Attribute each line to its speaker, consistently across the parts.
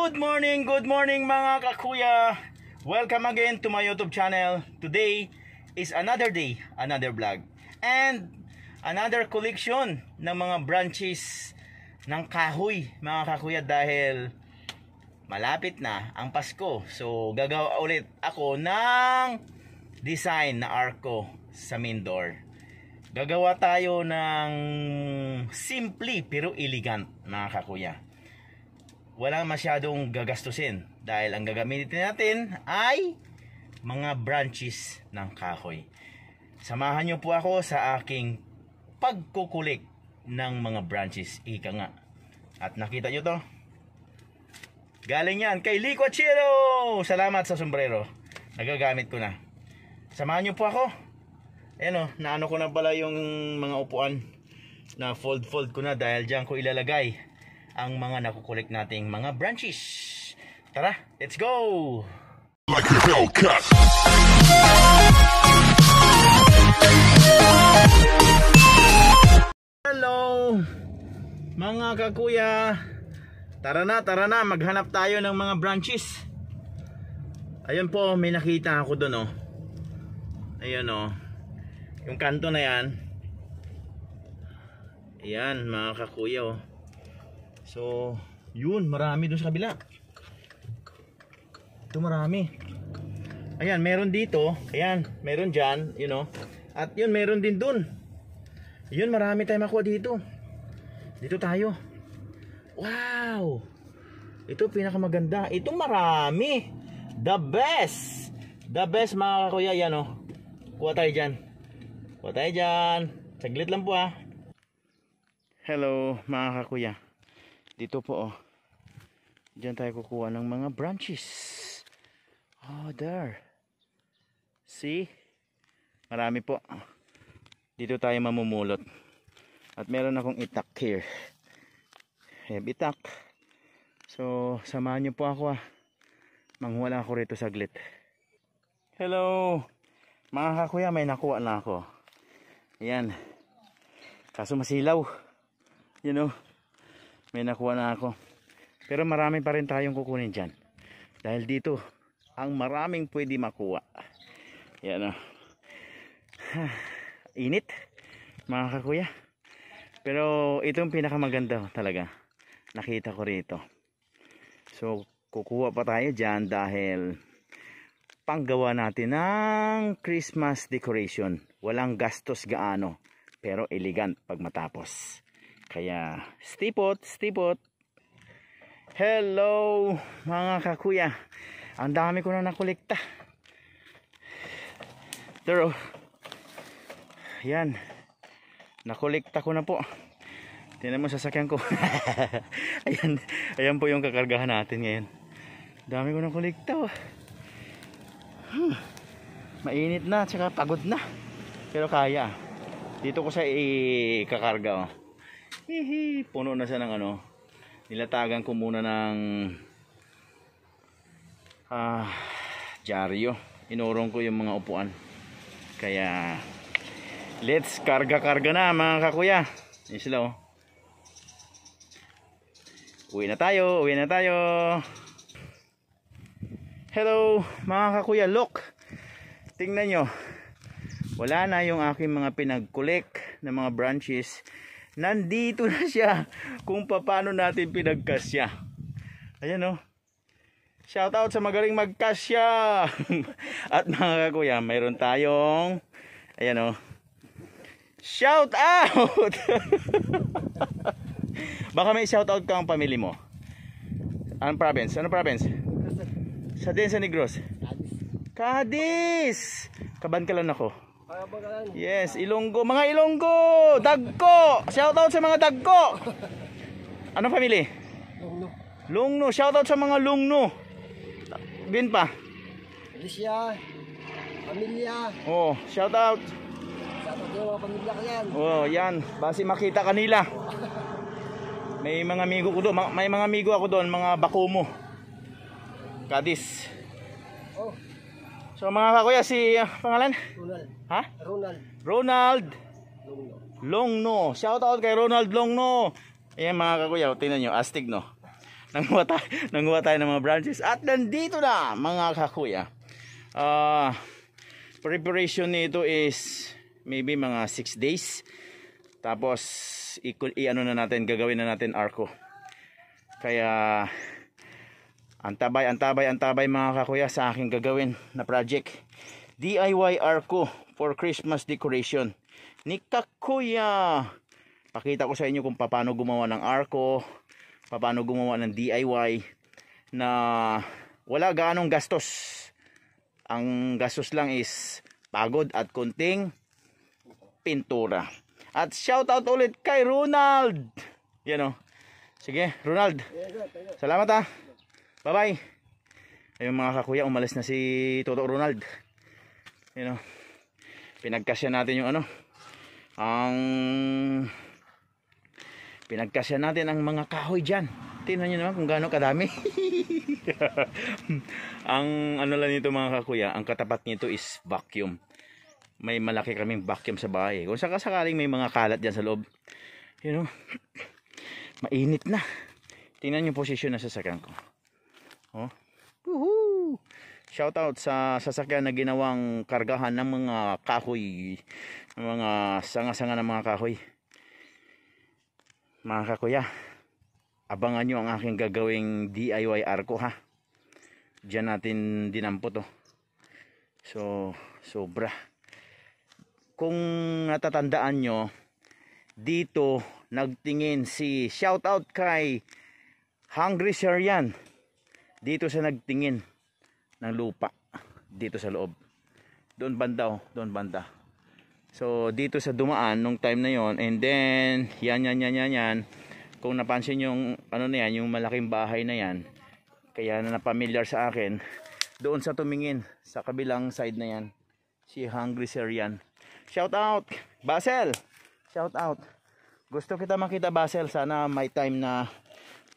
Speaker 1: Good morning, good morning mga kakuya. Welcome again to my YouTube channel. Today is another day, another vlog. And another collection ng mga branches ng kahoy mga kakuya dahil malapit na ang Pasko. So gagawa ulit ako ng design na arko sa main door. Gagawa tayo ng simply pero elegant mga kakuya walang masyadong gagastusin dahil ang gagamitin natin ay mga branches ng kahoy. Samahan niyo po ako sa aking pagkukulik ng mga branches. Ika nga. At nakita nyo to? Galing yan kay Lico Chiro! Salamat sa sombrero. Nagagamit ko na. Samahan nyo po ako. Ayan o, oh, naano ko na pala yung mga upuan na fold-fold ko na dahil dyan ko ilalagay ang mga nakukulik nating mga branches. Tara, let's go! Like a Hellcat! Hello! Mga kakuya! Tara na, tara na, maghanap tayo ng mga branches. Ayun po, may nakita ako doon oh. Ayun oh. Yung kanto na yan. Ayan, mga kakuya oh. So, yun, marami dun sa kabila. Ito marami. Ayan, meron dito. Ayan, meron dyan, you know. At yun, meron din dun. Yun, marami tayo makuha dito. Dito tayo. Wow! Ito pinakamaganda. Ito marami. The best! The best mga kakuya, yan Oh. Kuha tayo dyan. Kuha tayo dyan. Saglit lang po ha. Ah. Hello mga kakuya dito po oh dyan tayo kukuha ng mga branches oh there see marami po dito tayo mamumulot at meron akong itak here I have itak so samahan niyo po ako ah manghuwala ako rito saglit hello mga kakuya may nakuha na ako ayan kaso masilaw you know may nakuha na ako pero marami pa rin tayong kukunin dyan dahil dito ang maraming pwede makuha yan o ah. init mga kakuya pero itong pinakamaganda talaga nakita ko rito so kukuha pa tayo dyan dahil panggawa natin ng Christmas decoration walang gastos gaano pero elegant pag matapos kaya stipot, stipot. Hello mga kakuya. Ang dami ko na nakolekta. Pero yan. Nakolekta ko na po. Tingnan mo sasakyan ko. ayan, ayan po yung kakargahan natin ngayon. Dami ko na kolekta. Oh. Hmm. Mainit na, tsaka pagod na. Pero kaya. Dito ko sa ikakarga oh. Hihi, puno na siya ng ano. Nilatagan ko muna ng ah, dyaryo. Inurong ko yung mga upuan. Kaya let's karga-karga na mga kakuya. Yan sila oh. Uwi na tayo, uwi na tayo. Hello mga kakuya, look. Tingnan nyo. Wala na yung aking mga pinag-collect na mga branches nandito na siya kung paano natin pinagkasya ayan o oh. shout out sa magaling magkasya at mga kuya mayroon tayong ayan o oh. shout out baka may shout out kang pamilya mo anong province? anong province? sa din sa Negros Cadiz Cadiz kaban ka lang ako Yes, Ilonggo. Mga Ilonggo! Dagko! Shoutout sa mga Dagko! Ano family? Lungno. Lungno. Shoutout sa mga Lungno. Bin pa. Alicia. Pamilya. Oh, shoutout. Shoutout yung mga pamilya ko Oh, yan. Basi makita kanila. May mga amigo ko doon. May mga amigo ako doon. Mga Bakumo. Cadiz. Oh. So mga kakuya, si ah, pangalan? Ronald. Ha? Ronald. Ronald. Longno. Longno. Shout out kay Ronald Longno. Ayan mga kakuya, oh, tingnan niyo astig no. Nanguha tayo, nanguha tayo ng mga branches. At nandito na mga kakuya. Uh, preparation nito is maybe mga 6 days. Tapos i-ano na natin, gagawin na natin arko. Kaya Antabay, antabay, antabay mga kakuya sa aking gagawin na project. DIY arco for Christmas decoration. Ni kakuya! Pakita ko sa inyo kung paano gumawa ng arco, paano gumawa ng DIY na wala ganong gastos. Ang gastos lang is pagod at kunting pintura. At shout out ulit kay Ronald! Yan o. Sige, Ronald. Salamat ah. Bye bye. Ayun mga kakuya, umalis na si Toto Ronald. You oh. know, pinagkasya natin yung ano, ang pinagkasya natin ang mga kahoy dyan tingnan nyo naman kung gaano kadami ang ano lang nito mga kakuya ang katapat nito is vacuum may malaki kaming vacuum sa bahay kung sakasakaling may mga kalat dyan sa loob you know mainit na tingnan yung posisyon na sasakyan ko Woohoo! Shoutout sa sasakyan na ginawang kargahan ng mga kahoy. Ng mga sanga-sanga ng mga kahoy. Mga kakuya, abangan nyo ang aking gagawing DIYR ko ha. Diyan natin dinampo to. So, sobra. Kung natatandaan nyo, dito nagtingin si shoutout kay Hungry Sir yan dito sa nagtingin ng lupa dito sa loob doon banda oh, doon banda so dito sa dumaan nung time na yon and then yan yan yan yan yan kung napansin yung ano na yan yung malaking bahay na yan kaya na napamilyar sa akin doon sa tumingin sa kabilang side na yan si Hungry Sir yan shout out Basel shout out gusto kita makita Basel sana may time na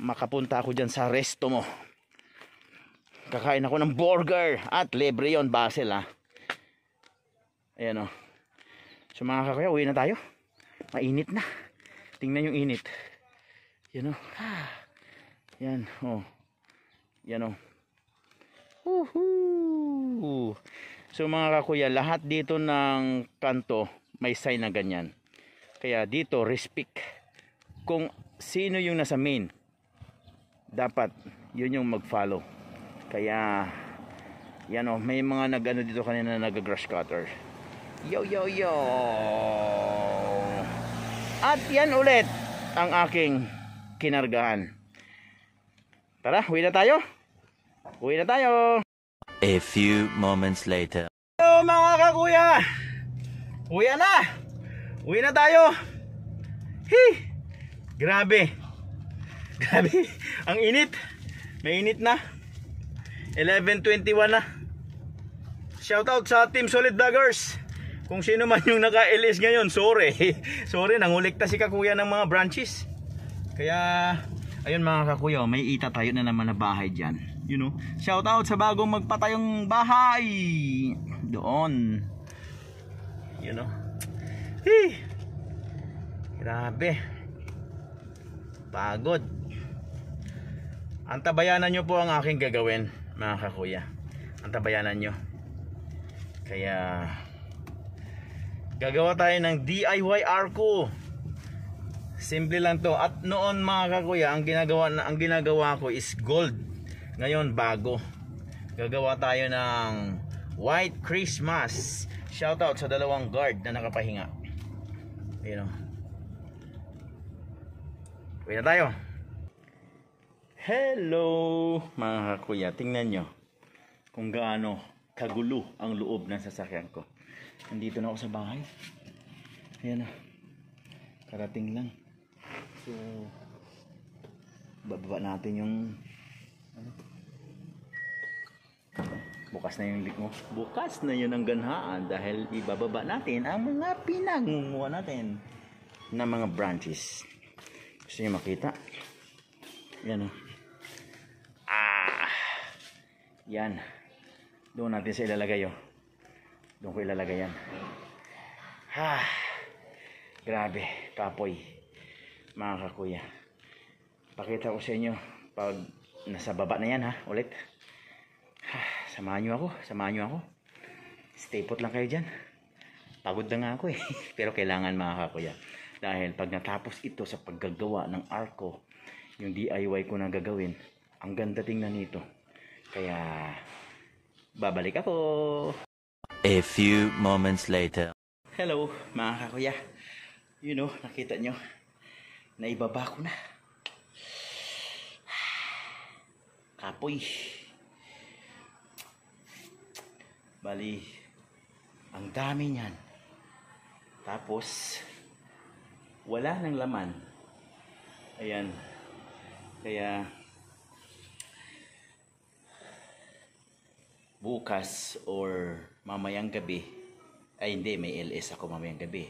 Speaker 1: makapunta ako dyan sa resto mo Kakain ako ng burger at libre yon Basel ha. Ah. Ayan o. Oh. So mga kakaya, uwi na tayo. Mainit na. Tingnan yung init. Yan o. Oh. Yan o. Oh. Yan o. Oh. So mga kakuya, lahat dito ng kanto may sign na ganyan. Kaya dito, respect. Kung sino yung nasa main, dapat yun yung mag-follow. Kaya, yan o, may mga nag-ano dito kanina nag-grass cutter. Yo, yo, yo! At yan ulit ang aking kinargahan. Tara, uwi na tayo. Uwi na tayo. A few moments later. Hello mga kakuya! Uwi na! Uwi na tayo! Hi! Grabe! Grabe! ang init! May init na! 11.21 na shoutout sa Team Solid Vloggers kung sino man yung naka-LS ngayon sorry sorry nangulikta si kakuya ng mga branches kaya ayun mga kakuya may itatayo na naman na bahay dyan you know shoutout sa bagong magpatayong bahay doon you know hey grabe pagod antabayanan nyo po ang aking gagawin mga kakuya ang tabayanan nyo kaya gagawa tayo ng DIY arco simple lang to at noon mga kakuya ang ginagawa, ang ginagawa ko is gold ngayon bago gagawa tayo ng white christmas shout out sa dalawang guard na nakapahinga ayun o oh. Uwi na tayo. Hello mga kuya, tingnan nyo kung gaano kagulo ang loob ng sasakyan ko. Nandito na ako sa bahay. Ayan na. Karating lang. So, bababa natin yung ano? Bukas na yung lik Bukas na yun ang ganhaan dahil ibababa natin ang mga pinagmumuha natin na mga branches. Gusto nyo makita? Ayan na. Oh. Yan. Doon natin sa ilalagay oh. Doon ko ilalagay yan. Ha. Ah, grabe, kapoy. Mga kakuya. Pakita ko sa inyo pag nasa baba na yan ha, ulit. Ha, ah, samahan nyo ako, samahan nyo ako. Stay put lang kayo diyan. Pagod na nga ako eh. Pero kailangan mga kakuya. Dahil pag natapos ito sa paggagawa ng arko, yung DIY ko na gagawin, ang ganda tingnan nito kaya, babalik ako. A few moments later. Hello, mga kakuya. You know, nakita nyo, naibaba ko na. Kapoy. Bali, ang dami niyan. Tapos, wala ng laman. Ayan. Kaya, bukas or mamayang gabi, ay hindi, may LS ako mamayang gabi.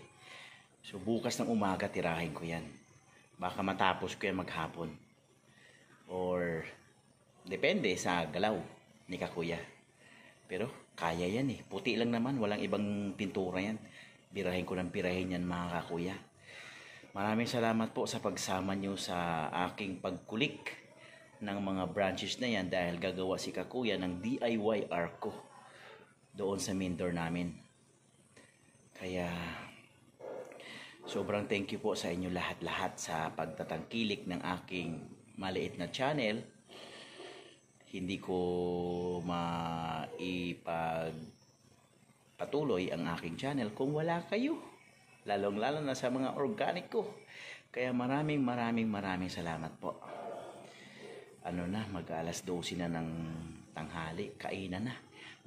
Speaker 1: So bukas ng umaga, tirahin ko yan. Baka matapos ko yan maghapon. Or, depende sa galaw ni kakuya. Pero, kaya yan eh. Puti lang naman, walang ibang pintura yan. Birahin ko ng birahin yan mga kakuya. Maraming salamat po sa pagsama nyo sa aking pagkulik ng mga branches na yan dahil gagawa si Kakuya ng DIY arko doon sa main door namin. Kaya sobrang thank you po sa inyo lahat-lahat sa pagtatangkilik ng aking maliit na channel. Hindi ko maipag patuloy ang aking channel kung wala kayo. Lalong-lalo na sa mga organic ko. Kaya maraming maraming maraming salamat po ano na, mag-alas 12 na ng tanghali, kainan na.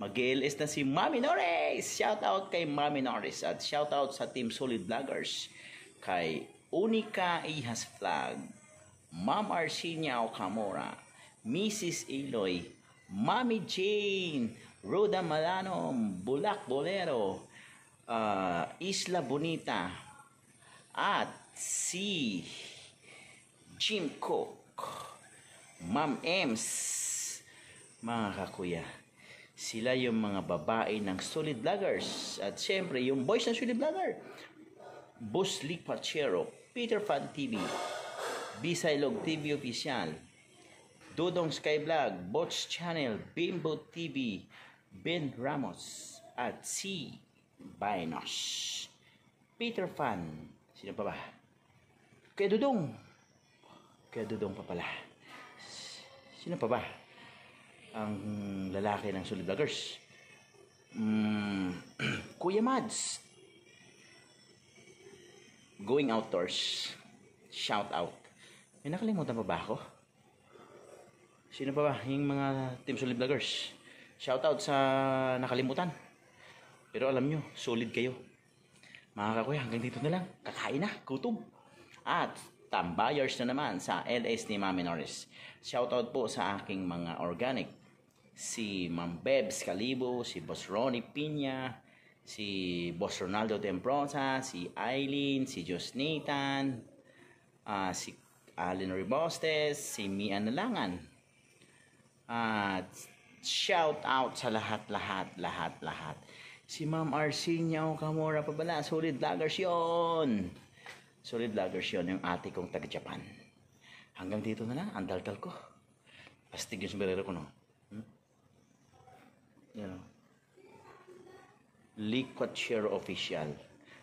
Speaker 1: Mag-ALS na si Mami Norris! Shout out kay Mami Norris at shout out sa Team Solid Vloggers kay Unika Ihas Flag, Ma'am Arsinia Okamura, Mrs. Eloy, Mami Jane, Roda Malano, Bulak Bolero, uh, Isla Bonita, at si Jim Cook. Ma'am Ems, mga kakuya. Sila yung mga babae ng solid vloggers. At syempre, yung boys ng solid vlogger. Boss Lee Pachero, Peter Fan TV, Bisaylog TV Official, Dudong Sky Vlog, Bots Channel, Bimbo TV, Ben Ramos, at si Binos. Peter Fan. Sino pa ba? Kay Dudong. Kay Dudong pa pala. Sino pa ba? Ang lalaki ng Sulid Vloggers. Mm, Kuya Mads. Going Outdoors. Shout out. May nakalimutan pa ba ako? Sino pa ba? Yung mga Team Solid Vloggers. Shout out sa nakalimutan. Pero alam nyo, solid kayo. Mga kakuya, hanggang dito na lang. Kakain na, kutob. At Tam buyers na naman sa LSD ni Mami Norris. Shoutout po sa aking mga organic. Si Ma'am Bebs Calibo, si Boss Ronnie Piña, si Boss Ronaldo Tempronza, si Eileen, si Jos Nathan, uh, ah, si Allen Ribostes, si Mia Nalangan. At uh, shout out sa lahat-lahat, lahat-lahat. Si Ma'am Arsenio Camora Pabala, solid vloggers yon. Solid vloggers yun, yung ate kong taga-Japan. Hanggang dito na lang, ang daldal ko. Astig yung sombrero ko, no? Hmm? Yan, no? Liquid Share Official.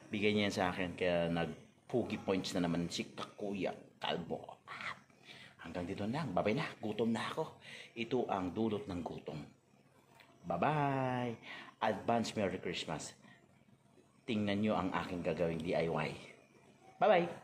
Speaker 1: Bigay niya yan sa akin, kaya nag-pugi points na naman si Kakuya Kalbo. Hanggang dito na lang. Babay na. Gutom na ako. Ito ang dulot ng gutom. Bye-bye! Advance Merry Christmas! Tingnan nyo ang aking gagawing DIY. Bye bye.